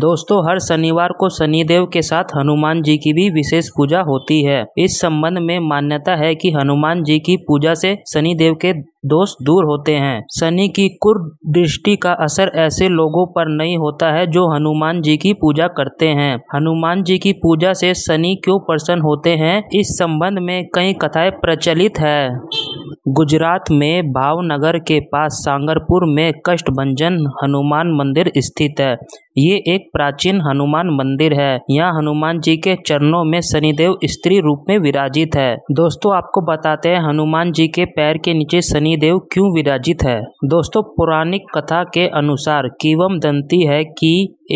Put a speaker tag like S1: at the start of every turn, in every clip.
S1: दोस्तों हर शनिवार को शनिदेव के साथ हनुमान जी की भी विशेष पूजा होती है इस संबंध में मान्यता है कि हनुमान जी की पूजा से शनिदेव के दोष दूर होते हैं शनि की दृष्टि का असर ऐसे लोगों पर नहीं होता है जो हनुमान जी की पूजा करते हैं हनुमान जी की पूजा से शनि क्यों प्रसन्न होते हैं इस संबंध में कई कथाएं प्रचलित है गुजरात में भावनगर के पास सांगरपुर में कष्टभंजन हनुमान मंदिर स्थित है ये एक प्राचीन हनुमान मंदिर है यहाँ हनुमान जी के चरणों में शनिदेव स्त्री रूप में विराजित है दोस्तों आपको बताते हैं हनुमान जी के पैर के नीचे शनिदेव क्यों विराजित है दोस्तों पौराणिक कथा के अनुसार कीवम दंती है कि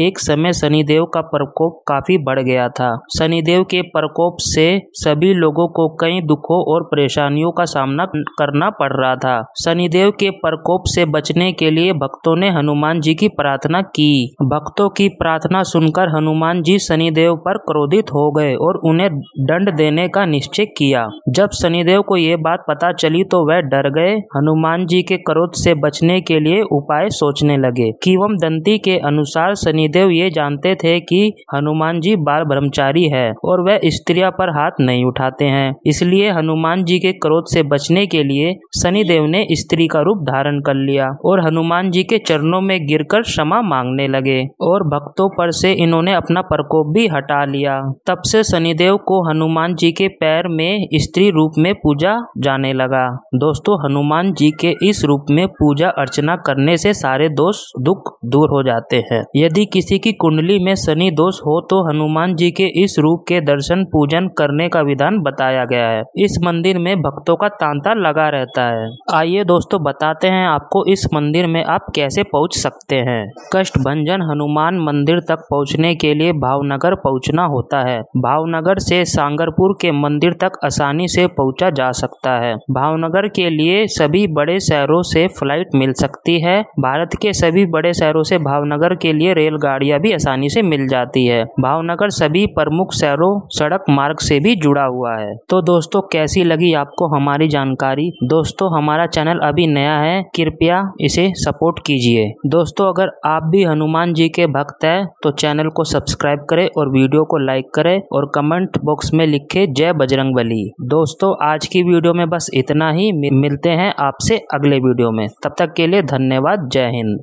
S1: एक समय शनिदेव का प्रकोप काफी बढ़ गया था शनिदेव के प्रकोप से सभी लोगों को कई दुखों और परेशानियों का सामना करना पड़ रहा था शनिदेव के प्रकोप से बचने के लिए भक्तों ने हनुमान जी की प्रार्थना की भक्तों की प्रार्थना सुनकर हनुमान जी शनिदेव पर क्रोधित हो गए और उन्हें दंड देने का निश्चय किया जब शनिदेव को ये बात पता चली तो वह डर गए हनुमान जी के क्रोध से बचने के लिए उपाय सोचने लगे किवम दंती के अनुसार शनिदेव ये जानते थे कि हनुमान जी बाल ब्रह्मचारी है और वह स्त्रिया पर हाथ नहीं उठाते हैं इसलिए हनुमान जी के क्रोध से बचने के लिए शनिदेव ने स्त्री का रूप धारण कर लिया और हनुमान जी के चरणों में गिरकर क्षमा मांगने लगे और भक्तों पर से इन्होंने अपना प्रकोप भी हटा लिया तब से शनिदेव को हनुमान जी के पैर में स्त्री रूप में पूजा जाने लगा दोस्तों हनुमान जी के इस रूप में पूजा अर्चना करने से सारे दोष दुख दूर हो जाते हैं यदि किसी की कुंडली में शनि दोष हो तो हनुमान जी के इस रूप के दर्शन पूजन करने का विधान बताया गया है इस मंदिर में भक्तों का तांता लगा लगा रहता है आइए दोस्तों बताते हैं आपको इस मंदिर में आप कैसे पहुंच सकते हैं कष्ट भंजन हनुमान मंदिर तक पहुंचने के लिए भावनगर पहुंचना होता है भावनगर से सांगरपुर के मंदिर तक आसानी से पहुंचा जा सकता है भावनगर के लिए सभी बड़े शहरों से फ्लाइट मिल सकती है भारत के सभी बड़े शहरों से भावनगर के लिए रेलगाड़ियां भी आसानी से मिल जाती है भावनगर सभी प्रमुख शहरों सड़क मार्ग से भी जुड़ा हुआ है तो दोस्तों कैसी लगी आपको हमारी जानकारी दोस्तों हमारा चैनल अभी नया है कृपया इसे सपोर्ट कीजिए दोस्तों अगर आप भी हनुमान जी के भक्त हैं तो चैनल को सब्सक्राइब करें और वीडियो को लाइक करें और कमेंट बॉक्स में लिखे जय बजरंग बली दोस्तों आज की वीडियो में बस इतना ही मिलते हैं आपसे अगले वीडियो में तब तक के लिए धन्यवाद जय हिंद